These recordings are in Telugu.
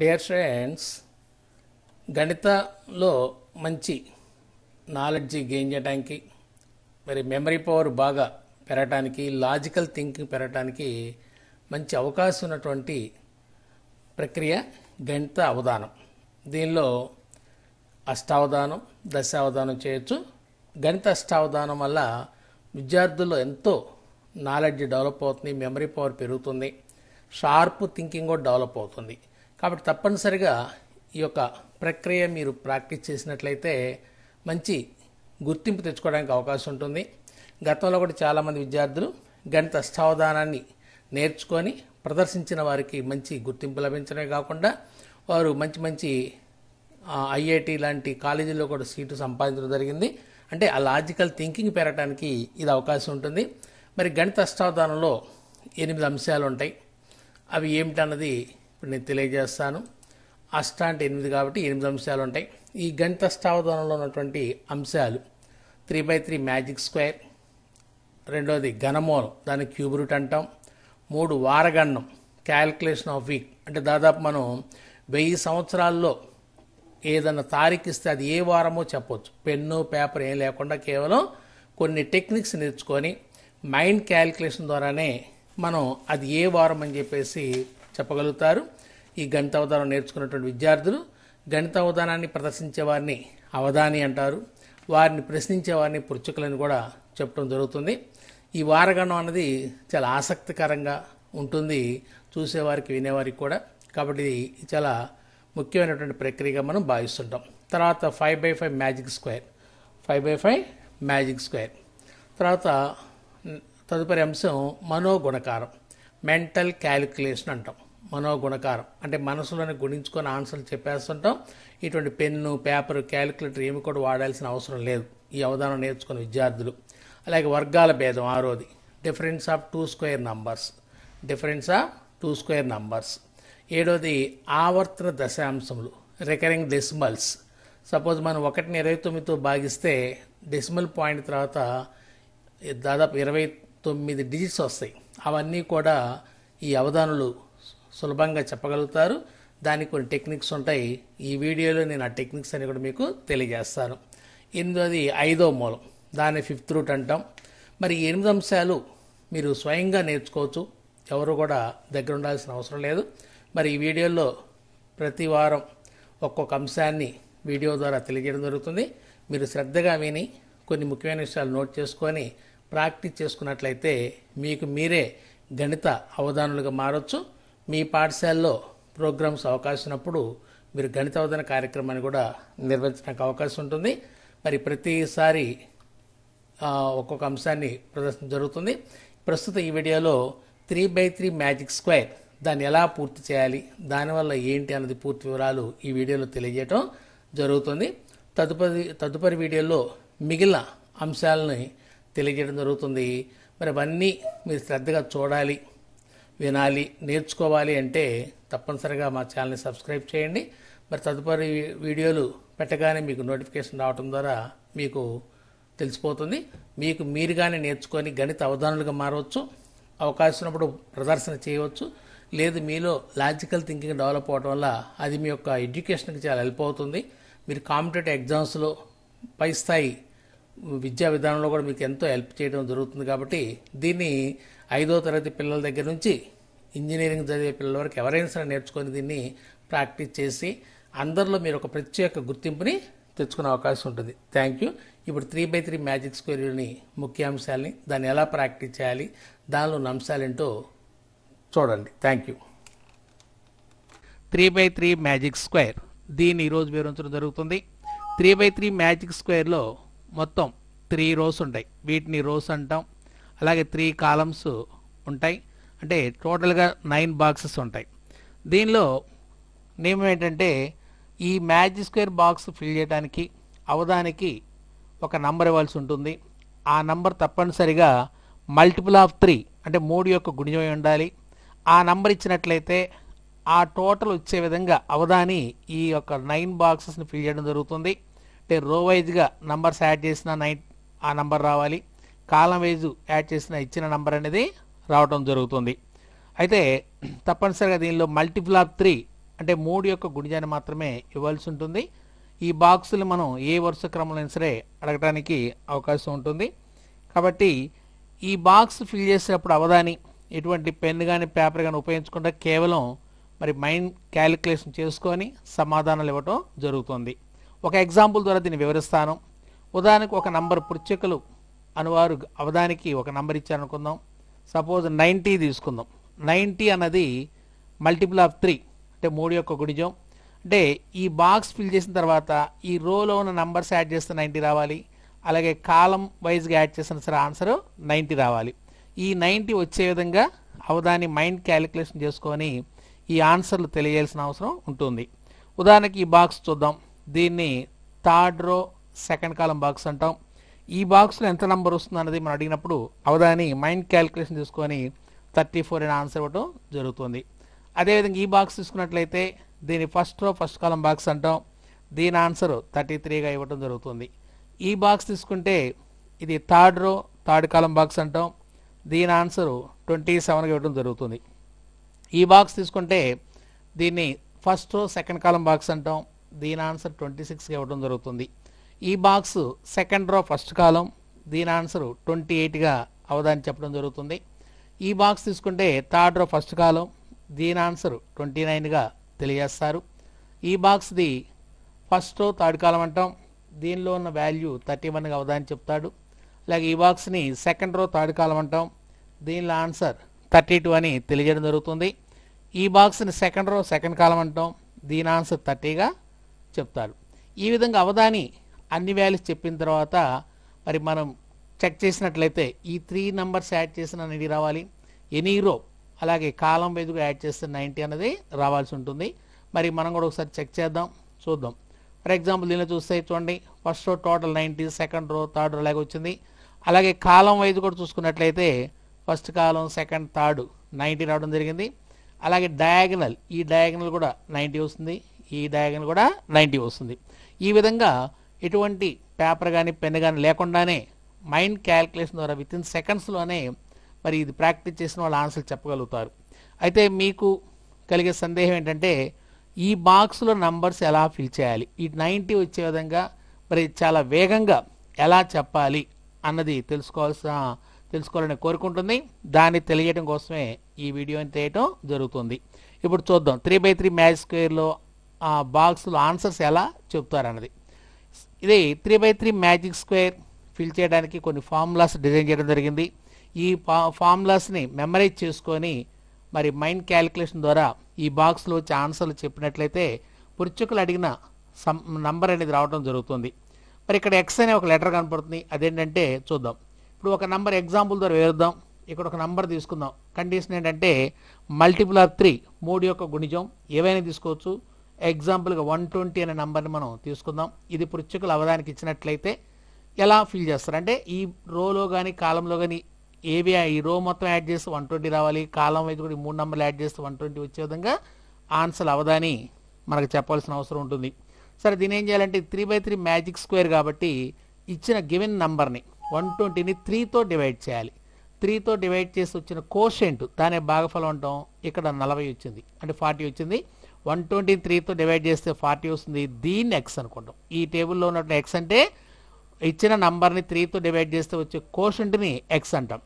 డియర్ ఫ్రెండ్స్ గణితలో మంచి నాలెడ్జ్ గెయిన్ చేయడానికి మరి మెమరీ పవర్ బాగా పెరగటానికి లాజికల్ థింకింగ్ పెరగటానికి మంచి అవకాశం ఉన్నటువంటి ప్రక్రియ గణిత అవధానం దీనిలో అష్టావధానం దశావధానం చేయొచ్చు గణిత అష్టావధానం వల్ల విద్యార్థుల్లో ఎంతో నాలెడ్జ్ డెవలప్ అవుతుంది మెమరీ పవర్ పెరుగుతుంది షార్ప్ థింకింగ్ కూడా డెవలప్ అవుతుంది కాబట్టి తప్పనిసరిగా ఈ యొక్క ప్రక్రియ మీరు ప్రాక్టీస్ చేసినట్లయితే మంచి గుర్తింపు తెచ్చుకోవడానికి అవకాశం ఉంటుంది గతంలో కూడా చాలామంది విద్యార్థులు గణిత అష్టావధానాన్ని నేర్చుకొని ప్రదర్శించిన వారికి మంచి గుర్తింపు లభించడమే కాకుండా వారు మంచి మంచి ఐఐటి లాంటి కాలేజీల్లో కూడా సీటు సంపాదించడం జరిగింది అంటే ఆ లాజికల్ థింకింగ్ పెరగడానికి ఇది అవకాశం ఉంటుంది మరి గణిత అష్టావధానంలో ఎనిమిది అంశాలు ఉంటాయి అవి ఏమిటన్నది ఇప్పుడు నేను తెలియజేస్తాను అష్ట అంటే ఎనిమిది కాబట్టి ఎనిమిది అంశాలు ఉంటాయి ఈ గణిత స్థావధానంలో ఉన్నటువంటి అంశాలు three by three magic square రెండవది ఘనమూలం దాన్ని క్యూబ్ రూట్ అంటాం మూడు వారగణం క్యాల్కులేషన్ ఆఫ్ వీక్ అంటే దాదాపు మనం వెయ్యి సంవత్సరాల్లో ఏదైనా తారీఖు ఇస్తే అది ఏ వారమో చెప్పవచ్చు పెన్ను పేపర్ ఏం లేకుండా కేవలం కొన్ని టెక్నిక్స్ నేర్చుకొని మైండ్ క్యాల్కులేషన్ ద్వారానే మనం అది ఏ వారం అని చెప్పేసి చెప్పగలుగుతారు ఈ గణిత అవధానం నేర్చుకున్నటువంటి విద్యార్థులు గణిత అవధానాన్ని ప్రదర్శించే వారిని అవధాని అంటారు వారిని ప్రశ్నించే వారిని పుచ్చుకలని కూడా చెప్పడం జరుగుతుంది ఈ వారగణం అన్నది చాలా ఆసక్తికరంగా ఉంటుంది చూసేవారికి వినేవారికి కూడా కాబట్టి చాలా ముఖ్యమైనటువంటి ప్రక్రియగా మనం భావిస్తుంటాం తర్వాత five by five magic square five by five magic square తర్వాత తదుపరి అంశం మనోగుణకారం మెంటల్ క్యాలిక్యులేషన్ అంటాం మనోగుణకారం అంటే మనసులోని గుణించుకొని ఆన్సర్లు చెప్పేస్తుంటాం ఇటువంటి పెన్ను పేపర్ క్యాలిక్యులేటర్ ఏమి కూడా వాడాల్సిన అవసరం లేదు ఈ అవధానం నేర్చుకున్న విద్యార్థులు అలాగే వర్గాల భేదం ఆరోది difference of two square numbers difference of two square numbers ఏడోది ఆవర్తన దశాంశములు రికరింగ్ డెసిమల్స్ సపోజ్ మనం ఒకటిని ఇరవై తొమ్మిదితో భాగిస్తే డెసిమల్ పాయింట్ తర్వాత దాదాపు ఇరవై తొమ్మిది డిజిట్స్ వస్తాయి అవన్నీ కూడా ఈ అవధానులు సులభంగా చెప్పగలుగుతారు దానికి కొన్ని టెక్నిక్స్ ఉంటాయి ఈ వీడియోలో నేను ఆ టెక్నిక్స్ అని కూడా మీకు తెలియజేస్తాను ఎనిమిది ఐదో మూలం దాన్ని ఫిఫ్త్ రూట్ అంటాం మరి ఎనిమిది అంశాలు మీరు స్వయంగా నేర్చుకోవచ్చు ఎవరు కూడా దగ్గర ఉండాల్సిన అవసరం లేదు మరి ఈ వీడియోలో ప్రతి వారం ఒక్కొక్క అంశాన్ని వీడియో ద్వారా తెలియజేయడం జరుగుతుంది మీరు శ్రద్ధగా విని కొన్ని ముఖ్యమైన విషయాలు నోట్ చేసుకొని ప్రాక్టీస్ చేసుకున్నట్లయితే మీకు మీరే గణిత అవధానులుగా మారొచ్చు మీ పాఠశాలలో ప్రోగ్రామ్స్ అవకాశం ఉన్నప్పుడు మీరు గణితవదన కార్యక్రమాన్ని కూడా నిర్వహించడానికి అవకాశం ఉంటుంది మరి ప్రతిసారి ఒక్కొక్క అంశాన్ని ప్రదర్శన జరుగుతుంది ప్రస్తుతం ఈ వీడియోలో three by three magic square దాన్ని ఎలా పూర్తి చేయాలి దానివల్ల ఏంటి అన్నది పూర్తి వివరాలు ఈ వీడియోలో తెలియజేయటం జరుగుతుంది తదుపరి తదుపరి వీడియోలో మిగిలిన అంశాలని తెలియజేయడం జరుగుతుంది మరి అవన్నీ మీరు శ్రద్ధగా చూడాలి వినాలి నేర్చుకోవాలి అంటే తప్పనిసరిగా మా ఛానల్ని సబ్స్క్రైబ్ చేయండి మరి తదుపరి వీడియోలు పెట్టగానే మీకు నోటిఫికేషన్ రావడం ద్వారా మీకు తెలిసిపోతుంది మీకు మీరుగానే నేర్చుకొని గణిత అవధానులుగా మారవచ్చు అవకాశం ఉన్నప్పుడు ప్రదర్శన చేయవచ్చు లేదు మీలో లాజికల్ థింకింగ్ డెవలప్ అవ్వడం వల్ల అది మీ యొక్క ఎడ్యుకేషన్కి చాలా హెల్ప్ అవుతుంది మీరు కాంపిటేటివ్ ఎగ్జామ్స్లో పై స్థాయి విద్యా విధానంలో కూడా మీకు ఎంతో హెల్ప్ చేయడం జరుగుతుంది కాబట్టి దీన్ని ఐదో తరగతి పిల్లల దగ్గర నుంచి ఇంజనీరింగ్ చదివే పిల్లల వరకు ఎవరైనా సరే నేర్చుకొని దీన్ని ప్రాక్టీస్ చేసి అందరిలో మీరు ఒక ప్రత్యేక గుర్తింపుని తెచ్చుకునే అవకాశం ఉంటుంది థ్యాంక్ యూ ఇప్పుడు త్రీ బై త్రీ మ్యాజిక్ స్క్వేర్ని ముఖ్యాంశాలని దాన్ని ఎలా ప్రాక్టీస్ చేయాలి దానిలో ఉన్న అంశాలేంటో చూడండి thank you three by three magic square దీన్ని ఈరోజు వివరించడం జరుగుతుంది త్రీ బై త్రీ మ్యాజిక్ స్క్వేర్లో మొత్తం త్రీ రోస్ ఉంటాయి వీటిని రోస్ అంటాం అలాగే త్రీ కాలమ్స్ ఉంటాయి అంటే టోటల్గా నైన్ బాక్సెస్ ఉంటాయి దీనిలో నియమం ఏంటంటే ఈ మ్యాజిక్ స్క్వేర్ బాక్స్ ఫిల్ చేయడానికి అవదానికి ఒక నంబర్ ఇవ్వాల్సి ఉంటుంది ఆ నంబర్ తప్పనిసరిగా మల్టిపుల్ ఆఫ్ త్రీ అంటే మూడు యొక్క గుణిజమై ఉండాలి ఆ నంబర్ ఇచ్చినట్లయితే ఆ టోటల్ వచ్చే విధంగా అవదాని ఈ యొక్క నైన్ బాక్సెస్ని ఫిల్ చేయడం జరుగుతుంది అంటే రో వైజ్గా నంబర్స్ యాడ్ చేసిన నైన్ ఆ నంబర్ రావాలి కాలం వైజ్ యాడ్ చేసిన ఇచ్చిన నంబర్ అనేది రావటం జరుగుతుంది అయితే తప్పనిసరిగా దీనిలో మల్టిపుల్ ఆఫ్ త్రీ అంటే మూడు యొక్క గుణిజాన్ని మాత్రమే ఇవ్వాల్సి ఉంటుంది ఈ బాక్సులు మనం ఏ వరుస క్రమంలో సరే అడగటానికి అవకాశం ఉంటుంది కాబట్టి ఈ బాక్స్ ఫిల్ చేసినప్పుడు అవదాని ఎటువంటి పెన్ కానీ పేపర్ కానీ ఉపయోగించకుండా కేవలం మరి మైండ్ క్యాలిక్యులేషన్ చేసుకొని సమాధానాలు ఇవ్వటం జరుగుతుంది ఒక ఎగ్జాంపుల్ ద్వారా దీన్ని వివరిస్తాను ఉదాహరణకు ఒక నంబర్ పుచ్చకలు అనువారు అవదానికి ఒక నంబర్ ఇచ్చారనుకుందాం సపోజ్ నైంటీ తీసుకుందాం నైంటీ అన్నది మల్టిపుల్ ఆఫ్ త్రీ అంటే మూడు యొక్క గుణిజం అంటే ఈ బాక్స్ ఫిల్ చేసిన తర్వాత ఈ రోలో ఉన్న నంబర్స్ యాడ్ చేస్తే నైంటీ రావాలి అలాగే కాలం వైజ్గా యాడ్ చేసిన సరే ఆన్సర్ నైంటీ రావాలి ఈ నైంటీ వచ్చే విధంగా అవదాని మైండ్ క్యాలిక్యులేషన్ చేసుకొని ఈ ఆన్సర్లు తెలియాల్సిన అవసరం ఉంటుంది ఉదాహరణకి ఈ బాక్స్ చూద్దాం దీన్ని థర్డ్ రో సెకండ్ కాలం బాక్స్ అంటాం ఈ బాక్స్లో ఎంత నంబర్ వస్తుంది అన్నది మనం అడిగినప్పుడు అవదాని మైండ్ క్యాలిక్యులేషన్ తీసుకొని థర్టీ ఫోర్ అనే ఆన్సర్ ఇవ్వడం జరుగుతుంది అదేవిధంగా ఈ బాక్స్ తీసుకున్నట్లయితే దీన్ని ఫస్ట్ రో ఫస్ట్ కాలం బాక్స్ అంటాం దీని ఆన్సర్ థర్టీ త్రీగా ఇవ్వడం జరుగుతుంది ఈ బాక్స్ తీసుకుంటే ఇది థర్డ్ రో థర్డ్ కాలం బాక్స్ అంటాం దీని ఆన్సర్ ట్వంటీ సెవెన్గా ఇవ్వడం జరుగుతుంది ఈ బాక్స్ తీసుకుంటే దీన్ని ఫస్ట్ రో సెకండ్ కాలం బాక్స్ అంటాం దీని ఆన్సర్ ట్వంటీ సిక్స్కి ఇవ్వడం జరుగుతుంది ఈ box second row first column దీని ఆన్సర్ ట్వంటీ ఎయిట్గా అవదాన్ని చెప్పడం జరుగుతుంది ఈ బాక్స్ తీసుకుంటే థర్డ్ రో ఫస్ట్ కాలం దీని ఆన్సర్ ట్వంటీ నైన్గా తెలియజేస్తారు ఈ బాక్స్ది ఫస్ట్ రో థర్డ్ కాలం అంటాం దీనిలో ఉన్న వాల్యూ థర్టీ వన్గా అవదాన్ని చెప్తాడు అలాగే ఈ బాక్స్ని సెకండ్ రో థర్డ్ కాలం అంటాం దీనిలో ఆన్సర్ థర్టీ టూ అని తెలియజేయడం జరుగుతుంది ఈ బాక్స్ని సెకండ్ రో సెకండ్ కాలం అంటాం దీని ఆన్సర్ థర్టీగా చెప్తారు ఈ విధంగా అవధాని అన్ని వాల్యూస్ చెప్పిన తర్వాత మరి మనం చెక్ చేసినట్లయితే ఈ త్రీ నెంబర్స్ యాడ్ చేసిన ఎన్ని రావాలి ఎనీ రో అలాగే కాలం వైదుగా యాడ్ చేస్తే నైంటీ అనేది రావాల్సి ఉంటుంది మరి మనం కూడా ఒకసారి చెక్ చేద్దాం చూద్దాం ఫర్ ఎగ్జాంపుల్ దీనిలో చూస్తే చూడండి first row total ninety second row third row అలాగే వచ్చింది అలాగే కాలం వైజ్ కూడా చూసుకున్నట్లయితే first column second third ninety రావడం జరిగింది అలాగే డయాగనల్ ఈ డయాగనల్ కూడా నైంటీ వస్తుంది ఈ డయాగన్ కూడా నైంటీ వస్తుంది ఈ విధంగా ఎటువంటి పేపర్ కానీ పెన్ కానీ లేకుండానే మైండ్ క్యాల్కులేషన్ ద్వారా విత్ ఇన్ సెకండ్స్లోనే మరి ఇది ప్రాక్టీస్ చేసిన వాళ్ళు ఆన్సర్ చెప్పగలుగుతారు అయితే మీకు కలిగే సందేహం ఏంటంటే ఈ బాక్స్లో నంబర్స్ ఎలా ఫిల్ చేయాలి ఈ నైంటీ వచ్చే విధంగా మరి చాలా వేగంగా ఎలా చెప్పాలి అన్నది తెలుసుకోవాల్సిన తెలుసుకోవాలని కోరుకుంటుంది దాన్ని తెలియడం కోసమే ఈ వీడియోని తీయటం జరుగుతుంది ఇప్పుడు చూద్దాం త్రీ బై త్రీ మ్యాచ్ స్క్వేర్లో ఆ బాక్స్లో ఆన్సర్స్ ఎలా చెప్తారన్నది ఇది three by three magic square fill చేయడానికి కొన్ని ఫార్ములాస్ డిజైన్ చేయడం జరిగింది ఈ ఫా ఫార్ములాస్ని మెమరైజ్ చేసుకొని మరి మైండ్ క్యాలిక్యులేషన్ ద్వారా ఈ బాక్స్లో వచ్చే ఆన్సర్లు చెప్పినట్లయితే పురుచుకులు అడిగిన సం నంబర్ అనేది రావడం జరుగుతుంది మరి ఇక్కడ ఎక్స్ అనే ఒక లెటర్ కనపడుతుంది అదేంటంటే చూద్దాం ఇప్పుడు ఒక నంబర్ ఎగ్జాంపుల్ ద్వారా వేరుద్దాం ఇక్కడ ఒక నంబర్ తీసుకుందాం కండిషన్ ఏంటంటే మల్టిపుల్ ఆఫ్ త్రీ మూడు యొక్క గుణిజం ఏవైనా తీసుకోవచ్చు ఎగ్జాంపుల్గా వన్ ట్వంటీ అనే నంబర్ని మనం తీసుకుందాం ఇది పృచ్ఛకులు అవధానికి ఇచ్చినట్లయితే ఎలా ఫీల్ చేస్తారు అంటే ఈ రోలో కానీ కాలంలో కానీ ఏవి ఈ రో మొత్తం యాడ్ చేస్తే వన్ ట్వంటీ రావాలి కాలం వైపు కూడా మూడు నంబర్లు యాడ్ చేస్తే వన్ ట్వంటీ వచ్చే విధంగా ఆన్సర్ అవదాని మనకు చెప్పాల్సిన అవసరం ఉంటుంది సరే దీని ఏం చేయాలంటే three by three magic square కాబట్టి ఇచ్చిన గివెన్ నంబర్ని వన్ ట్వంటీని త్రీతో డివైడ్ చేయాలి త్రీతో డివైడ్ చేసి వచ్చిన కోషెంట్ దాని భాగఫలం అంటాం ఇక్కడ నలభై వచ్చింది అంటే ఫార్టీ వచ్చింది వన్ ట్వంటీ త్రీతో డివైడ్ చేస్తే ఫార్టీ వస్తుంది దీన్ని ఎక్స్ అనుకుంటాం ఈ టేబుల్లో ఉన్నటువంటి ఎక్స్ అంటే ఇచ్చిన నంబర్ని త్రీతో డివైడ్ చేస్తే వచ్చే కోషంట్ని ఎక్స్ అంటాం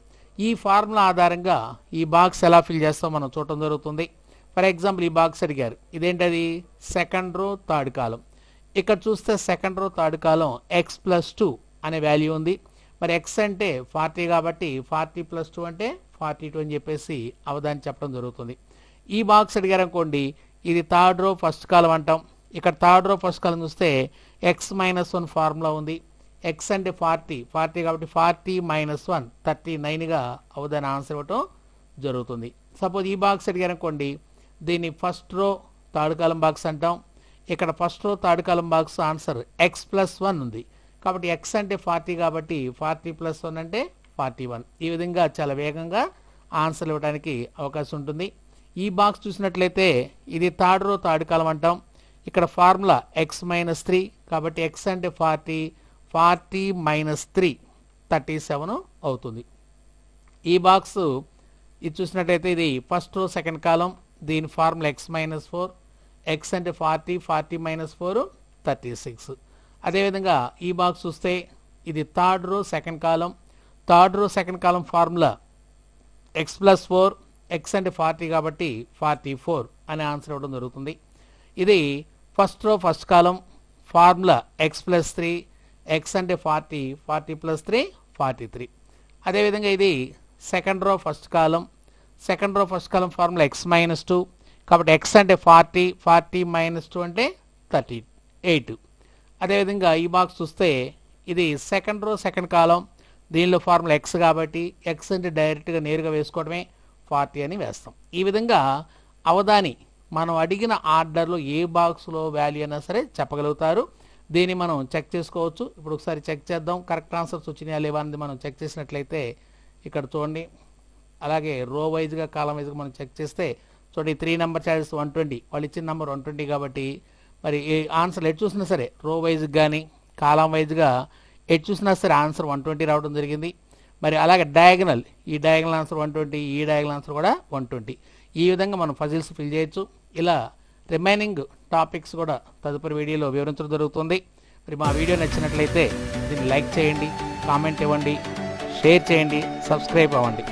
ఈ ఫార్ములా ఆధారంగా ఈ బాక్స్ ఎలా ఫిల్ చేస్తాం మనం చూడటం జరుగుతుంది ఫర్ ఎగ్జాంపుల్ ఈ బాక్స్ అడిగారు ఇదేంటది సెకండ్ రో థర్డ్ కాలం ఇక్కడ చూస్తే second row third column X plus two అనే వాల్యూ ఉంది మరి ఎక్స్ అంటే ఫార్టీ కాబట్టి ఫార్టీ ప్లస్ టూ అంటే ఫార్టీ టూ అని చెప్పేసి అవధాన్ని చెప్పడం జరుగుతుంది ఈ బాక్స్ అడిగారు అనుకోండి ఇది థర్డ్ రో ఫస్ట్ కాలం అంటాం ఇక్కడ థర్డ్ రో ఫస్ట్ కాలం చూస్తే ఎక్స్ మైనస్ వన్ ఫార్ములా ఉంది ఎక్స్ అంటే ఫార్టీ ఫార్టీ కాబట్టి ఫార్టీ మైనస్ వన్ థర్టీ నైన్గా అవుదని ఆన్సర్ ఇవ్వటం జరుగుతుంది సపోజ్ ఈ బాక్స్ అడిగారనుకోండి దీన్ని first row third column box అంటాం ఇక్కడ first row third column box answer X plus one ఉంది కాబట్టి ఎక్స్ అంటే ఫార్టీ కాబట్టి ఫార్టీ ప్లస్ వన్ అంటే ఫార్టీ వన్ ఈ విధంగా చాలా వేగంగా ఆన్సర్లు ఇవ్వడానికి అవకాశం ఉంటుంది ఈ బాక్స్ చూసినట్లయితే ఇది థర్డ్ రో థర్డ్ కాలం అంటాం ఇక్కడ ఫార్ములా ఎక్స్ మైనస్ త్రీ కాబట్టి ఎక్స్ అంటే forty forty minus three thirty seven అవుతుంది ఈ బాక్స్ ఇది చూసినట్టయితే ఇది ఫస్ట్ రో సెకండ్ కాలం దీని formula X minus four X అంటే forty forty minus four thirty six అదేవిధంగా ఈ బాక్స్ చూస్తే ఇది third row second column third row second column formula X plus four X అంటే ఫార్టీ కాబట్టి ఫార్టీ ఫోర్ అనే ఆన్సర్ ఇవ్వడం జరుగుతుంది ఇది first row first column formula X plus three X అంటే forty forty plus three forty three అదేవిధంగా ఇది second row first column second row first column formula X minus two కాబట్టి ఎక్స్ అంటే ఫార్టీ ఫార్టీ మైనస్ టూ అంటే థర్టీ ఎయిట్ అదేవిధంగా ఈ బాక్స్ చూస్తే ఇది సెకండ్ రో సెకండ్ కాలం దీనిలో ఫార్ములా ఎక్స్ కాబట్టి ఎక్స్ అంటే డైరెక్ట్గా నేరుగా వేసుకోవడమే ఫార్టీ అని వేస్తాం ఈ విధంగా అవధాని మనం అడిగిన ఆర్డర్లో ఏ బాక్స్లో వాల్యూ అయినా సరే చెప్పగలుగుతారు దీన్ని మనం చెక్ చేసుకోవచ్చు ఇప్పుడు ఒకసారి చెక్ చేద్దాం కరెక్ట్ ఆన్సర్స్ వచ్చినాయా లేవా అనేది మనం చెక్ చేసినట్లయితే ఇక్కడ చూడండి అలాగే రో వైజ్గా కాలం వైజ్గా మనం చెక్ చేస్తే చూడండి three number charges one twenty వాళ్ళు ఇచ్చిన నెంబర్ వన్ ట్వంటీ కాబట్టి మరి ఏ ఆన్సర్ ఎటు చూసినా సరే రో వైజ్ కానీ కాలం వైజ్గా ఎటు చూసినా సరే ఆన్సర్ వన్ ట్వంటీ రావడం జరిగింది మరి అలాగే డయాగనల్ ఈ డయాగనల్ ఆన్సర్ వన్ ట్వంటీ ఈ డయాగనల్ ఆన్సర్ కూడా వన్ ట్వంటీ ఈ విధంగా మనం ఫజిల్స్ ఫిల్ చేయొచ్చు ఇలా రిమైనింగ్ టాపిక్స్ కూడా తదుపరి వీడియోలో వివరించడం జరుగుతుంది మరి మా వీడియో నచ్చినట్లయితే దీన్ని లైక్ చేయండి కామెంట్ ఇవ్వండి షేర్ చేయండి సబ్స్క్రైబ్ అవ్వండి